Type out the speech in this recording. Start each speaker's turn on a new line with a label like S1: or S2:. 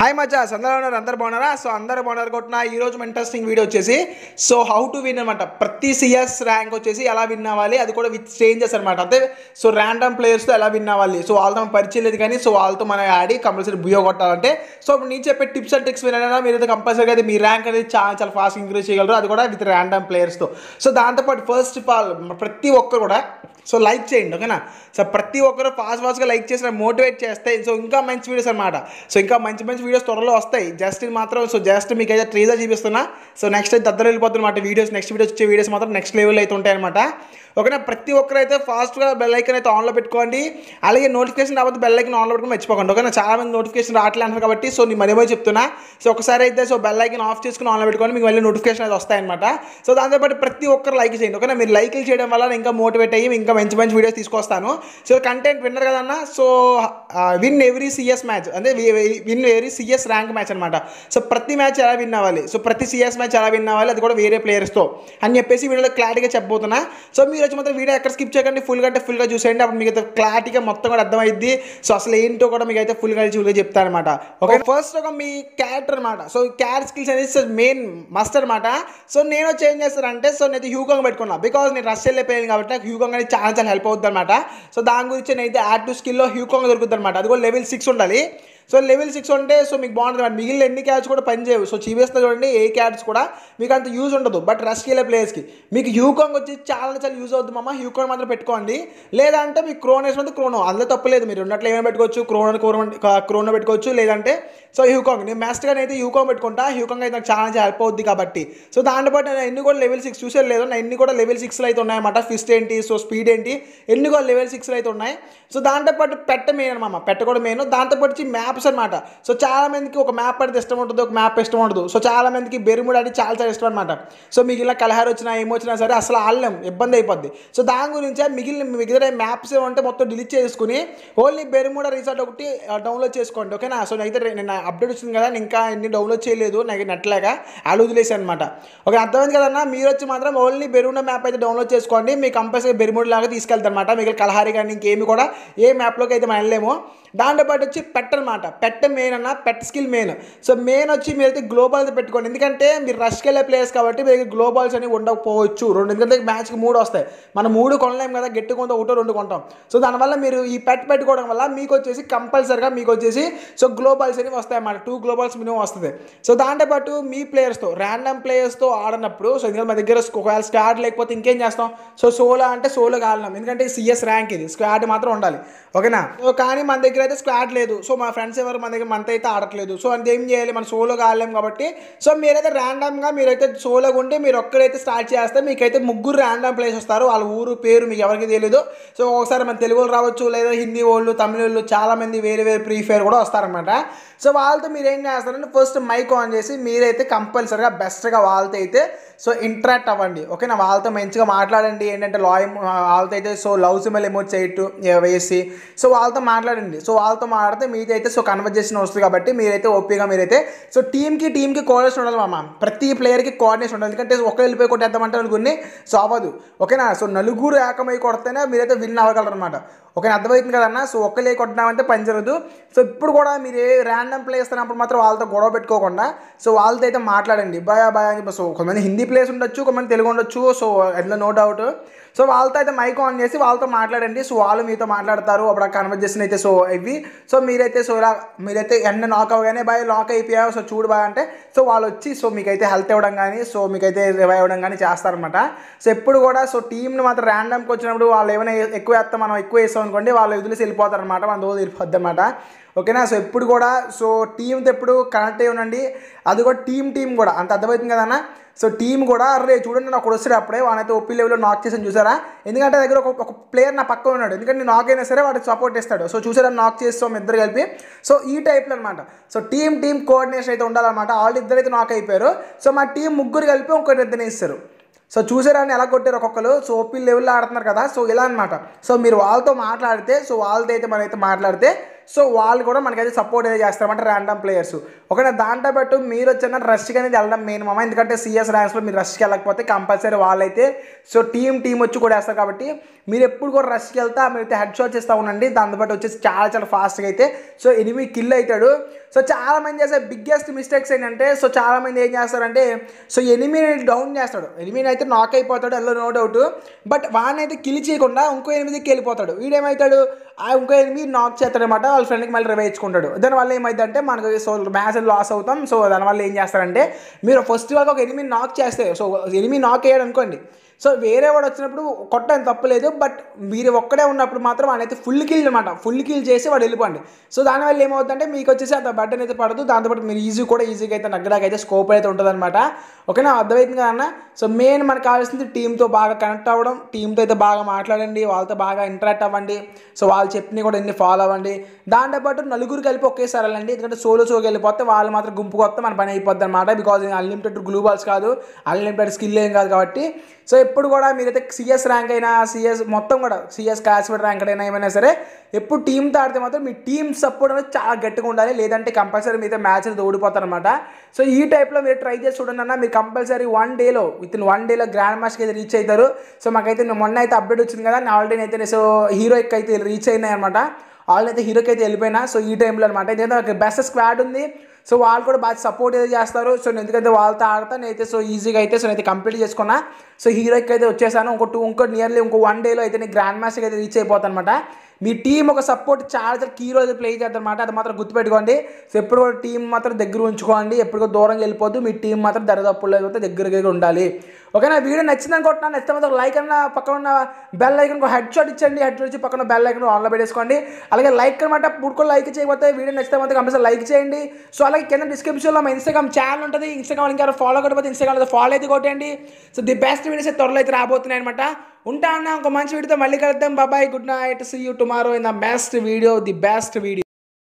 S1: hi మజా అందరూ ఉన్నారు అందరు బాగున్నారా సో అందరు బాగున్నారు కొట్టిన ఈరోజు ఇంట్రెస్టింగ్ వీడియో వచ్చేసి సో హౌ టు విన్ అనమాట ప్రతి సిఎస్ ర్యాంక్ వచ్చేసి ఎలా విన్ అవ్వాలి అది కూడా విత్ చేంజెస్ అనమాట అంటే సో ర్యాండమ్ ప్లేయర్స్తో ఎలా విన్ అవ్వాలి సో వాళ్ళతో పరిచయం లేదు కానీ సో వాళ్ళతో మనం ఆడి కంపల్సరీ బుయో కొట్టాలంటే సో నేను చెప్పే టిప్స్ అండ్ ట్రిక్స్ వినైనా అయితే కంపల్సరీగా అయితే మీ ర్యాంక్ అనేది చాలా చాలా ఫాస్ట్ ఇంక్రీజ్ చేయగలరు అది కూడా విత్ ర్యాండమ్ ప్లేయర్స్తో సో దాంతోపాటు ఫస్ట్ ఆఫ్ ఆల్ ప్రతి ఒక్కరు కూడా సో లైక్ చేయండి ఓకేనా సో ప్రతి ఒక్కరు ఫాస్ట్ ఫాస్ట్గా లైక్ చేసిన మోటివేట్ చేస్తే సో ఇంకా మంచి వీడియోస్ అనమాట సో ఇంకా మంచి మంచి వీడియోస్ త్వరలో వస్తాయి జస్ట్ మాత్రం సో జస్ట్ మీకు అయితే ట్రీజా చూపిస్తున్నా సో నెక్స్ట్ అయితే దద్దరు వెళ్ళిపోతున్నమాట వీడియోస్ నెక్స్ట్ వీడియోస్ వచ్చే వీడియోస్ మాత్రం నెక్స్ట్ లెవెల్ అయితే అనమాట ఒకనే ప్రతి ఒక్కరైతే ఫాస్ట్గా బెల్ ఐకన్ అయితే ఆన్లో పెట్టుకోండి అలాగే నోటిఫికేషన్ రాబోతే బెల్ ఐకన్ ఆన్లో పెట్టుకుని మర్చిపోకండి ఒకనే చాలా మంది నోటిఫికేషన్ రావట్లే అంటారు కాబట్టి సో నేను మరేమో చెప్తున్నా సో ఒకసారి అయితే సో బెల్ ఐకన్ ఆఫ్ చేసుకుని ఆన్లో పెట్టుకోండి మీకు మళ్ళీ నోటిఫికేషన్ అయితే వస్తాయన్నమాట సో దాంతోపాటు ప్రతి ఒక్కరు లైక్ చేయండి ఒకనే మీరు లైక్లు చేయడం వల్ల ఇంకా మోటివేట్ అయ్యి ఇంకా మంచి మంచి వీడియోస్ తీసుకొస్తాను సో కంటెంట్ విన్నారు కదన్నా so win every CS match అంటే win every CS rank match అనమాట సో ప్రతి మ్యాచ్ ఎలా విన్ అవ్వాలి సో ప్రతి సిఎస్ మ్యాచ్ ఎలా విన్ అవ్వాలి అది కూడా వేరే ప్లేయర్స్తో అని చెప్పేసి వీడియోలో క్లారిటీగా చెప్పబోతున్నా సో మీరు వచ్చి మాత్రం వీడియో ఎక్కడ స్కిప్ చేయకండి ఫుల్గా అంటే ఫుల్గా చూసేయండి అప్పుడు మీకు క్లారిటీగా మొత్తం కూడా అర్థమైంది సో అసలు ఏంటో కూడా మీకు అయితే ఫుల్గా చూడగా చెప్తాను అనమాట ఓకే ఫస్ట్ ఒక మీ క్యారెక్టర్ అనమాట సో క్యారెక్టర్ స్కిల్స్ అనేది మెయిన్ మస్ట్ అనమాట సో నేను చేంజ్ చేస్తానంటే సో నేను హ్యూకాంగ్ పెట్టుకున్నాను బికాజ్ నేను రష్యా వెళ్ళిపోయాను కాబట్టి నాకు హ్యూకాంగ్ అనేది చాలా చాలా హెల్ప్ అవుతుంది అనమాట సో దాని గురించి అయితే యాడ్ టు స్కిల్లో హ్యూకాంగ్ దొరుకుతుంది అనమాట అది కూడా లెవెల్ సిక్స్ ఉండాలి సో లెవెల్ సిక్స్ ఉంటే సో మీకు బాగుంటుంది మిగిలిన ఎన్ని క్యాచ్ కూడా పనిచేయవు సో చీవేస్తో చూడండి ఏ క్యాట్స్ కూడా మీకు అంత యూజ్ ఉండదు బట్ రష్ వెళ్ళే ప్లేయర్స్కి మీకు హ్యూకాంగ్ వచ్చి చాలా చాలా యూజ్ అవుతుంది మమ్మ హ్యూకాంగ్ మాత్రం పెట్టుకోండి లేదంటే మీకు క్రోన్ వేసినందుకు క్రోనో అందులో తప్పలేదు మీరు ఉన్నట్లు ఏమైనా పెట్టుకోవచ్చు క్రోన్ క్రోన్ పెట్టుకోవచ్చు లేదంటే సో హ్యూకాంగ్ నేను మ్యాస్ట్గా అయితే హ్యూకాంగ్ పెట్టుకుంటా హ్యూకాంగ్ అయితే నాకు చాలా హెల్ప్ అవుద్ది కాబట్టి సో దాంతో పాటు నేను ఎన్ని కూడా లెవెల్ సిక్స్ చూసే లేదు నా ఎన్ని కూడా లెవెల్ సిక్స్లో అయితే ఉన్నాయన్నమాట ఫిస్ట్ ఏంటి సో స్పీడ్ ఏంటి ఎన్ని కూడా లెవెల్ సిక్స్లో అయితే ఉన్నాయి సో దాంతో పాటు పెట్ట మెయిన్ అనమాట పెట్ట కూడా దాంతో పాటు మ్యాప్ మ్యాప్స్ అనమాట సో చాలామందికి ఒక మ్యాప్ అంటే ఇష్టం ఉంటుంది ఒక మ్యాప్ ఇష్టం ఉండదు సో చాలామందికి బెరుముడు అంటే చాలా చాలా ఇష్టం అనమాట సో మీకు ఇలా కలహారు వచ్చినా ఏమొచ్చినా సరే అసలు ఆడలేం ఇబ్బంది అయిపోద్ది సో దాని గురించే మిగిలిన మిగతా మ్యాప్స్ ఉంటే మొత్తం డిలీట్ చేసుకుని ఓన్లీ బెరుముడ రిసార్ట్ ఒకటి డౌన్లోడ్ చేసుకోండి ఓకేనా సో నైతే నేను అప్డేట్ వచ్చింది కదా ఇంకా ఎన్ని డౌన్లోడ్ చేయలేదు నాకు నట్టలేక అలా వదిలేసాను అనమాట ఓకే అర్థమైంది కదన్నా మీరు వచ్చి మాత్రం ఓన్లీ బెరుముడ మ్యాప్ అయితే డౌన్లోడ్ చేసుకోండి మీ కంపల్సరీ బెరుముడ లాగా తీసుకెళ్తారు అనమాట మీకు కలహారి కానీ ఇంకేమి కూడా ఏ మ్యాప్లోకి అయితే మనం వెళ్ళలేము దాంతోపాటు పాటు వచ్చి పెట్టనమాట పెట్ మెయిన్ అన్న pet skill main so main వచ్చి మీరైతే గ్లోబల్ పెట్టుకోండి ఎందుకంటే మీరు రష్కి వెళ్ళే ప్లేయర్స్ కాబట్టి మీకు గ్లోబాల్స్ అని ఉండకపోవచ్చు రెండు ఎందుకంటే మ్యాచ్కి మూడు వస్తాయి మనం మూడు కొనలేము కదా గట్టి కొంత ఒకటో రెండు కొంటాం సో దానివల్ల మీరు ఈ పెట్ పెట్టుకోవడం వల్ల మీకు వచ్చేసి కంపల్సరిగా మీకు వచ్చేసి సో గ్లోబాల్స్ అని వస్తాయి అన్నమాట టూ గ్లోబాల్స్ మినిమం వస్తుంది సో దాంతోపాటు మీ ప్లేయర్స్తో ర్యాండమ్ ప్లేయర్స్తో ఆడినప్పుడు సో ఎందుకంటే మా దగ్గర ఒకవేళ స్టార్ట్ లేకపోతే ఇంకేం చేస్తాం సో సోలో అంటే సోలో కాలం ఎందుకంటే సిఎస్ ర్యాంక్ ఇది స్క్వాడ్ మాత్రం ఉండాలి ఓకేనా సో కానీ మన దగ్గర అయితే స్క్వాడ్ లేదు సో మా ఫ్రెండ్ ఫ్యాన్స్ ఎవరు మన దగ్గర మనతో అయితే ఆడట్లేదు సో అంత ఏం చేయాలి మన సోలోగా ఆడలేము కాబట్టి సో మీరైతే ర్యాండమ్గా మీరైతే సోలోగా ఉండి మీరు ఒక్కడైతే స్టార్ట్ చేస్తే మీకైతే ముగ్గురు ర్యాండమ్ ప్లేస్ వస్తారు వాళ్ళ ఊరు పేరు మీకు ఎవరికి తెలియదు సో ఒకసారి మన తెలుగు రావచ్చు లేదా హిందీ వాళ్ళు తమిళ వాళ్ళు చాలామంది వేరే వేరే ప్రీ ఫైర్ కూడా వస్తారనమాట సో వాళ్ళతో మీరు ఏం చేస్తారంటే ఫస్ట్ మైక్ ఆన్ చేసి మీరైతే కంపల్సరీగా బెస్ట్గా వాళ్ళతో అయితే సో ఇంటరాక్ట్ అవ్వండి ఓకేనా వాళ్ళతో మంచిగా మాట్లాడండి ఏంటంటే లాయ్ వాళ్ళతో అయితే సో లవ్ సిమల్ ఎమోట్ చేయటం వేసి సో వాళ్ళతో మాట్లాడండి సో వాళ్ళతో మాట్లాడితే మీదైతే సో కన్వర్జేషన్ వస్తుంది కాబట్టి మీరైతే ఓపీగా మీరైతే సో టీమ్కి టీమ్కి కోఆర్డినేషన్ ఉండాలి మామ ప్రతి ప్లేయర్కి కోఆర్డినేషన్ ఉండాలి ఎందుకంటే ఒకరు వెళ్ళిపోయి కొట్టేద్దామంటే నలుగురిని సో అవ్వదు ఓకేనా సో నలుగురు ఏకమై కొడితేనే మీరైతే విన్ అవ్వగలరు అనమాట ఓకే అర్థమవుతుంది కదన్నా సో ఒక్కలే కొట్టినామంటే పని జరగదు సో ఇప్పుడు కూడా మీరు ఏ ర్యాండమ్ ప్లేస్ అన్నప్పుడు మాత్రం వాళ్ళతో గొడవ పెట్టుకోకుండా సో వాళ్ళతో అయితే మాట్లాడండి భయా భయా అని సో కొంతమంది హిందీ ప్లేస్ ఉండొచ్చు కొంతమంది తెలుగు ఉండొచ్చు సో ఎట్లా నో డౌట్ సో వాళ్ళతో అయితే మైక్ ఆన్ చేసి వాళ్ళతో మాట్లాడండి సో వాళ్ళు మీతో మాట్లాడతారు అప్పుడు కన్వర్జేషన్ అయితే సో ఇవి సో మీరైతే సో ఇలా మీరైతే ఎండ లాక్ అవగానే బాయ్ లాక్ అయిపోయావు సో చూడు బాయ్ అంటే సో వాళ్ళు వచ్చి సో మీకైతే హెల్త్ ఇవ్వడం కానీ సో మీకైతే రివైవ్ అవ్వడం కానీ చేస్తారనమాట సో ఎప్పుడు కూడా సో టీంని మాత్రం ర్యాండమ్కి వచ్చినప్పుడు వాళ్ళు ఏమైనా ఎక్కువ వేస్తాం మనం ఎక్కువ వేస్తాం అనుకోండి వాళ్ళు వదిలేసి అనమాట మన రోజు వెళ్ళిపోద్ది అనమాట ఓకేనా సో ఎప్పుడు కూడా సో టీంతో ఎప్పుడు కనెక్ట్ అయ్యి ఉండండి అది కూడా టీం టీం కూడా అంత అర్థమవుతుంది కదన్నా సో టీం కూడా అరే చూడండి నాకు వస్తాడు అప్పుడే వాడైతే ఓపీ లెవెల్లో నాక్ చేసాను చూసారా ఎందుకంటే దగ్గర ఒక ప్లేయర్ నా పక్కన ఉన్నాడు ఎందుకంటే నేను నాక్ అయినా సరే వాడికి సపోర్ట్ ఇస్తాడు సో చూసారా నాక్ చేస్తాం ఇద్దరు కలిపి సో ఈ టైప్లో అనమాట సో టీం టీం కోఆర్డినేషన్ అయితే ఉండాలన్నమాట వాళ్ళు ఇద్దరైతే నాక్ అయిపోయారు సో మా టీం ముగ్గురు కలిపి ఇంకోటి ఇద్దరిని ఇస్తారు సో చూసారా అని ఎలా కొట్టారు ఒక్కొక్కరు సో ఓపీ లెవెల్లో ఆడుతున్నారు కదా సో ఇలా అనమాట సో మీరు వాళ్ళతో మాట్లాడితే సో వాళ్ళతో అయితే మనైతే మాట్లాడితే సో వాళ్ళు కూడా మనకైతే సపోర్ట్ అయితే చేస్తారన్నమాట ర్యాండమ్ ప్లేయర్స్ ఒకవేళ దాంట్లో పెట్టు మీరు వచ్చిన రష్కి అనేది వెళ్ళడం మెయిన్ మామ ఎందుకంటే సిఎస్ ర్యాంక్స్లో మీరు రష్కి వెళ్ళకపోతే కంపల్సరీ వాళ్ళైతే సో టీం టీం వచ్చి కూడా వేస్తారు కాబట్టి మీరు ఎప్పుడు కూడా రష్కి వెళ్తే మీరైతే హెడ్ షాట్స్ ఇస్తూ ఉండండి దాన్ని బట్టి వచ్చేసి చాలా చాలా ఫాస్ట్గా అయితే సో ఎనిమి కిల్ అవుతాడు సో చాలామంది చేసే బిగ్గెస్ట్ మిస్టేక్స్ ఏంటంటే సో చాలామంది ఏం చేస్తారంటే సో ఎనిమిది డౌన్ చేస్తాడు ఎనిమిది అయితే నాక్ అయిపోతాడు అందులో నో డౌట్ బట్ అయితే కిల్ చేయకుండా ఇంకో ఎనిమిదికి వెళ్ళిపోతాడు వీడేమవుతాడు ఇంకో మీరు నాక్ చేస్తాడనమాట వాళ్ళ ఫ్రెండ్కి మళ్ళీ రివే ఇచ్చుకుంటాడు దానివల్ల ఏమైందంటే మనకు సో మ్యాచ్ లాస్ అవుతాం సో దానివల్ల ఏం చేస్తారంటే మీరు ఫస్ట్ వాళ్ళకి ఒక ఎనిమిది నాక్ చేస్తే సో ఎనిమిది నాక్ వేయడం అనుకోండి సో వేరే వాడు వచ్చినప్పుడు కొట్టడం తప్పలేదు బట్ మీరు ఒక్కడే ఉన్నప్పుడు మాత్రం అయితే ఫుల్ కిల్ అనమాట ఫుల్ కిల్ చేసి వాడు వెళ్ళిపోండి సో దానివల్ల ఏమవుతుందంటే మీకు వచ్చేసి అంత బటన్ అయితే పడదు దాంతోపాటు మీరు ఈజీ కూడా ఈజీగా అయితే నగ్గడానికి అయితే స్కోప్ అయితే ఉంటుంది ఉంటుందన్నమాట ఓకేనా అర్థమవుతుంది అన్న సో మెయిన్ మనకు కావాల్సింది టీంతో బాగా కనెక్ట్ అవ్వడం టీంతో అయితే బాగా మాట్లాడండి వాళ్ళతో బాగా ఇంటరాక్ట్ అవ్వండి సో వాళ్ళు చెప్పినవి కూడా ఎన్ని ఫాలో అవ్వండి దాంతోపాటు పాటు నలుగురు కలిపి ఒకేసారి వెళ్ళండి ఎందుకంటే సోలో సోకి వెళ్ళిపోతే వాళ్ళు మాత్రం గుంపు కొత్త మన పని అయిపోద్ది అనమాట బికాజ్ అన్లిమిటెడ్ గ్లూబాల్స్ కాదు అన్లిమిటెడ్ స్కిల్ ఏం కాదు కాబట్టి సో ఎప్పుడు కూడా మీరైతే సిఎస్ ర్యాంక్ అయినా సిఎస్ మొత్తం కూడా సిఎస్ క్లాసిఫైడ్ ర్యాంక్ అయినా ఏమైనా సరే ఎప్పుడు టీంతో ఆడితే మాత్రం మీ టీం సపోర్ట్ అనేది చాలా గట్టిగా ఉండాలి లేదంటే కంపల్సరీ మీతో మ్యాచ్ అనేది అనమాట సో ఈ టైప్లో మీరు ట్రై చేసి చూడండి అన్న మీరు కంపల్సరీ వన్ డేలో విత్ ఇన్ వన్ డేలో గ్రాండ్ మాస్ట్కి అయితే రీచ్ అవుతారు సో మాకైతే మొన్న అయితే అప్డేట్ వచ్చింది కదా నేను ఆల్రెడీ అయితే సో హీరోకి అయితే రీచ్ అయినాయి అనమాట ఆల్రెడీ అయితే హీరోకి అయితే వెళ్ళిపోయినా సో ఈ టైంలో అనమాట ఎందుకంటే బెస్ట్ స్క్వాడ్ ఉంది సో వాళ్ళు కూడా బాగా సపోర్ట్ అయితే చేస్తారు సో నేను ఎందుకైతే వాళ్ళతో ఆడతా నేనైతే సో ఈజీగా అయితే సో నేను కంప్లీట్ చేసుకున్నా సో హీరోకి అయితే వచ్చేసాను ఇంకో టూ ఇంకో నియర్లీ ఇంకో వన్ డేలో అయితే నేను గ్రాండ్ మాస్టర్కి అయితే రీచ్ అయిపోతాను అనమాట మీ టీం ఒక సపోర్ట్ చాలా కీరో అయితే ప్లే అనమాట అది మాత్రం గుర్తుపెట్టుకోండి సో ఎప్పుడు కూడా టీం మాత్రం దగ్గర ఉంచుకోండి ఎప్పుడు దూరంగా వెళ్ళిపోద్దు మీ టీం మాత్రం దరిదప్పుల్లో దగ్గర దగ్గర ఉండాలి ఓకేనా వీడియో నచ్చింది అనుకుంటున్నాను నచ్చితే ఒక లైక్ అన్న పక్కన ఉన్న బెల్ లైక్ హెడ్ షాట్ ఇచ్చండి హెడ్ షాట్ ఇచ్చి పక్కన బెల్ లైక్ ఆన్లో పెట్టేసుకోండి అలాగే లైక్ అనమాట పూడుకో లైక్ చేయకపోతే వీడియో నచ్చితే మాత్రం కంపల్సరీ లైక్ చేయండి సో అలాగే కింద డిస్క్రిప్షన్లో మా ఇన్స్టాగ్రామ్ ఛానల్ ఉంటుంది ఇన్స్టాగ్రామ్ ఇంకా ఫాలో ఇన్స్టాగ్రామ్ అయితే ఫాలో అయితే కొట్టండి సో ది బెస్ట్ వీడియోస్ త్వరలో అయితే రాబోతున్నాయి అనమాట ఉంటా అన్న ఒక మంచి వీడియోతో మళ్ళీ కలుద్దాం బాబాయ్ good night see you tomorrow in the best video the best video